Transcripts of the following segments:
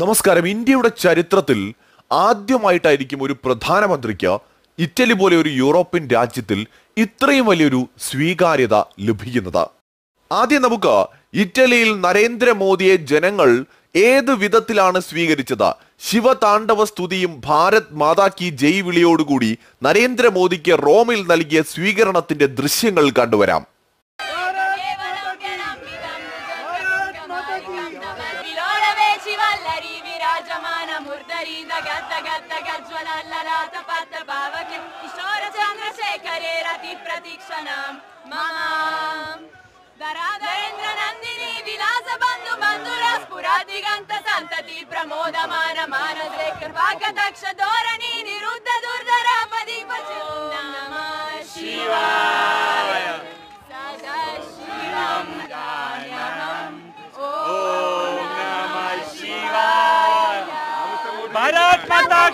നമസ്കാരം ഇന്ത്യയുടെ ചരിത്രത്തിൽ ആദ്യമായിട്ടായിരിക്കും ഒരു പ്രധാനമന്ത്രിക്ക് ഇറ്റലി പോലെ ഒരു യൂറോപ്യൻ രാജ്യത്തിൽ ഇത്രയും വലിയൊരു സ്വീകാര്യത ലഭിക്കുന്നത് ആദ്യം നമുക്ക് ഇറ്റലിയിൽ നരേന്ദ്രമോദിയെ ജനങ്ങൾ ഏത് വിധത്തിലാണ് സ്വീകരിച്ചത് ശിവതാണ്ഡവ സ്തുതിയും ഭാരത് മാതാക്കി ജയ് വിളിയോടുകൂടി നരേന്ദ്രമോദിക്ക് റോമിൽ നൽകിയ സ്വീകരണത്തിന്റെ ദൃശ്യങ്ങൾ കണ്ടുവരാം ഭാരത് శివల్ల విరాజమాన ముర్దరి గద్ద గద్ద గజ్వలల్లరాత పద్ద పావక కిశోర చంద్రశేఖరే రతి ప్రతీక్షణం మమాం ధరాధరేంద్ర నందిని విలాస బంధు బంధుర స్ఫురాదిగంత సంతతి ప్రమోదమాన మానసే కృపాక దక్ష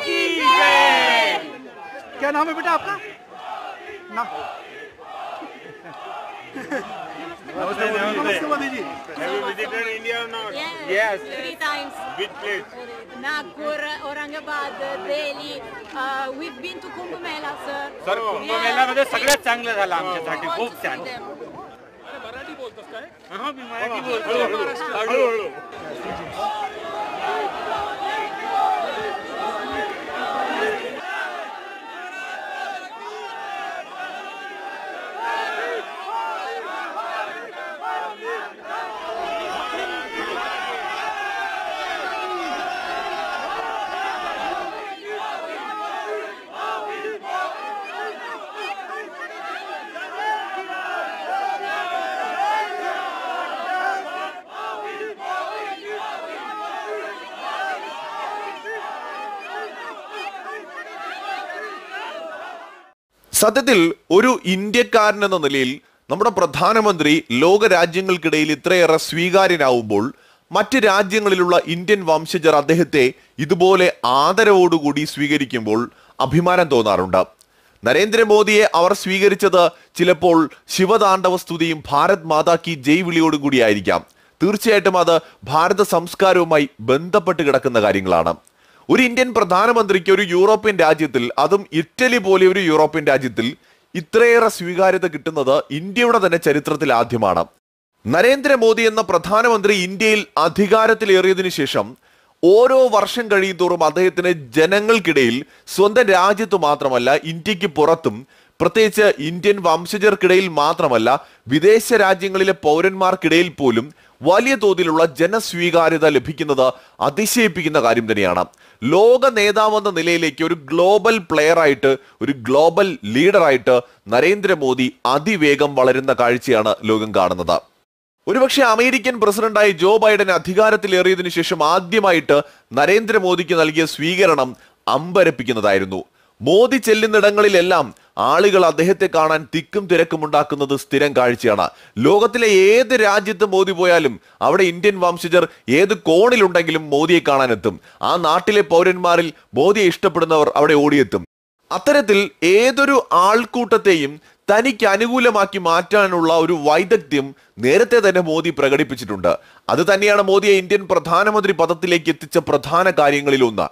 की जय क्या नाम है बेटा आपका ना Nagpur Aurangabad Delhi we been to Kumbh Mela sir sir Kumbh Mela मध्ये सगळ्यात चांगले झालं छान मराठी बोलतोस काय സത്യത്തിൽ ഒരു ഇന്ത്യക്കാരൻ എന്ന നിലയിൽ നമ്മുടെ പ്രധാനമന്ത്രി ലോക രാജ്യങ്ങൾക്കിടയിൽ ഇത്രയേറെ സ്വീകാര്യനാവുമ്പോൾ മറ്റ് രാജ്യങ്ങളിലുള്ള ഇന്ത്യൻ വംശജർ അദ്ദേഹത്തെ ഇതുപോലെ ആദരവോടുകൂടി സ്വീകരിക്കുമ്പോൾ അഭിമാനം തോന്നാറുണ്ട് നരേന്ദ്രമോദിയെ അവർ സ്വീകരിച്ചത് ചിലപ്പോൾ ശിവതാണ്ഡവ സ്തുതിയും ഭാരത് മാതാക്കി ജയ് വിളിയോടും കൂടിയായിരിക്കാം തീർച്ചയായിട്ടും അത് ഭാരത സംസ്കാരവുമായി ബന്ധപ്പെട്ട് കിടക്കുന്ന കാര്യങ്ങളാണ് ഒരു ഇന്ത്യൻ പ്രധാനമന്ത്രിക്ക് ഒരു യൂറോപ്യൻ രാജ്യത്തിൽ അതും ഇറ്റലി പോലെ ഒരു യൂറോപ്യൻ രാജ്യത്തിൽ ഇത്രയേറെ സ്വീകാര്യത കിട്ടുന്നത് ഇന്ത്യയുടെ തന്നെ ചരിത്രത്തിൽ ആദ്യമാണ് നരേന്ദ്രമോദി എന്ന പ്രധാനമന്ത്രി ഇന്ത്യയിൽ അധികാരത്തിലേറിയതിനു ശേഷം ഓരോ വർഷം കഴിയുന്തോറും അദ്ദേഹത്തിന് ജനങ്ങൾക്കിടയിൽ സ്വന്തം രാജ്യത്ത് മാത്രമല്ല ഇന്ത്യക്ക് പുറത്തും പ്രത്യേകിച്ച് ഇന്ത്യൻ വംശജർക്കിടയിൽ മാത്രമല്ല വിദേശ രാജ്യങ്ങളിലെ പൗരന്മാർക്കിടയിൽ പോലും വലിയ തോതിലുള്ള ജനസ്വീകാര്യത ലഭിക്കുന്നത് അതിശയിപ്പിക്കുന്ന കാര്യം തന്നെയാണ് ലോക നേതാവെന്ന നിലയിലേക്ക് ഒരു ഗ്ലോബൽ പ്ലെയർ ആയിട്ട് ഒരു ഗ്ലോബൽ ലീഡറായിട്ട് നരേന്ദ്രമോദി അതിവേഗം വളരുന്ന കാഴ്ചയാണ് ലോകം കാണുന്നത് ഒരുപക്ഷെ അമേരിക്കൻ പ്രസിഡന്റായി ജോ ബൈഡൻ അധികാരത്തിലേറിയതിനു ശേഷം ആദ്യമായിട്ട് നരേന്ദ്രമോദിക്ക് നൽകിയ സ്വീകരണം അമ്പരപ്പിക്കുന്നതായിരുന്നു മോദി ചെല്ലുന്നിടങ്ങളിലെല്ലാം ആളുകൾ അദ്ദേഹത്തെ കാണാൻ തിക്കും ഉണ്ടാക്കുന്നത് സ്ഥിരം കാഴ്ചയാണ് ലോകത്തിലെ ഏത് രാജ്യത്ത് മോദി പോയാലും അവിടെ ഇന്ത്യൻ വംശജർ ഏത് കോണിലുണ്ടെങ്കിലും മോദിയെ കാണാനെത്തും ആ നാട്ടിലെ പൗരന്മാരിൽ മോദിയെ ഇഷ്ടപ്പെടുന്നവർ അവിടെ ഓടിയെത്തും അത്തരത്തിൽ ഏതൊരു ആൾക്കൂട്ടത്തെയും തനിക്ക് അനുകൂലമാക്കി മാറ്റാനുള്ള ഒരു വൈദഗ്ധ്യം നേരത്തെ തന്നെ മോദി പ്രകടിപ്പിച്ചിട്ടുണ്ട് അത് തന്നെയാണ് മോദിയെ ഇന്ത്യൻ പ്രധാനമന്ത്രി പദത്തിലേക്ക് എത്തിച്ച പ്രധാന കാര്യങ്ങളിലൊന്ന്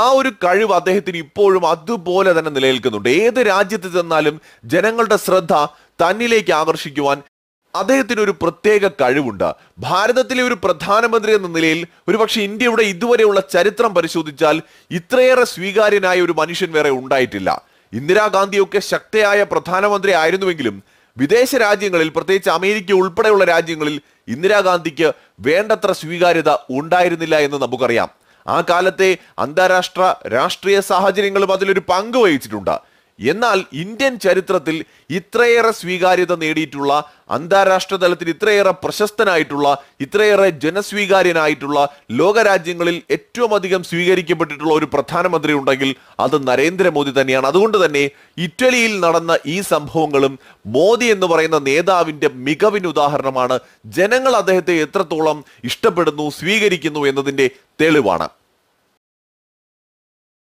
ആ ഒരു കഴിവ് അദ്ദേഹത്തിന് ഇപ്പോഴും അതുപോലെ തന്നെ നിലനിൽക്കുന്നുണ്ട് ഏത് രാജ്യത്ത് ചെന്നാലും ജനങ്ങളുടെ ശ്രദ്ധ തന്നിലേക്ക് ആകർഷിക്കുവാൻ അദ്ദേഹത്തിന് ഒരു പ്രത്യേക കഴിവുണ്ട് ഭാരതത്തിലെ ഒരു പ്രധാനമന്ത്രി എന്ന നിലയിൽ ഒരുപക്ഷെ ഇന്ത്യയുടെ ഇതുവരെയുള്ള ചരിത്രം പരിശോധിച്ചാൽ ഇത്രയേറെ സ്വീകാര്യനായ ഒരു മനുഷ്യൻ വേറെ ഉണ്ടായിട്ടില്ല ഇന്ദിരാഗാന്ധിയൊക്കെ ശക്തയായ പ്രധാനമന്ത്രി ആയിരുന്നുവെങ്കിലും വിദേശ രാജ്യങ്ങളിൽ പ്രത്യേകിച്ച് അമേരിക്ക ഉൾപ്പെടെയുള്ള രാജ്യങ്ങളിൽ ഇന്ദിരാഗാന്ധിക്ക് വേണ്ടത്ര സ്വീകാര്യത ഉണ്ടായിരുന്നില്ല എന്ന് നമുക്കറിയാം ആ കാലത്തെ അന്താരാഷ്ട്ര രാഷ്ട്രീയ സാഹചര്യങ്ങളും അതിലൊരു പങ്ക് വഹിച്ചിട്ടുണ്ട് എന്നാൽ ഇന്ത്യൻ ചരിത്രത്തിൽ ഇത്രയേറെ സ്വീകാര്യത നേടിയിട്ടുള്ള അന്താരാഷ്ട്ര തലത്തിൽ ഇത്രയേറെ പ്രശസ്തനായിട്ടുള്ള ഇത്രയേറെ ജനസ്വീകാര്യനായിട്ടുള്ള ലോകരാജ്യങ്ങളിൽ ഏറ്റവും അധികം സ്വീകരിക്കപ്പെട്ടിട്ടുള്ള ഒരു പ്രധാനമന്ത്രി ഉണ്ടെങ്കിൽ അത് നരേന്ദ്രമോദി തന്നെയാണ് അതുകൊണ്ട് തന്നെ ഇറ്റലിയിൽ നടന്ന ഈ സംഭവങ്ങളും മോദി എന്ന് പറയുന്ന നേതാവിൻ്റെ മികവിന് ഉദാഹരണമാണ് ജനങ്ങൾ അദ്ദേഹത്തെ എത്രത്തോളം ഇഷ്ടപ്പെടുന്നു സ്വീകരിക്കുന്നു എന്നതിൻ്റെ തെളിവാണ്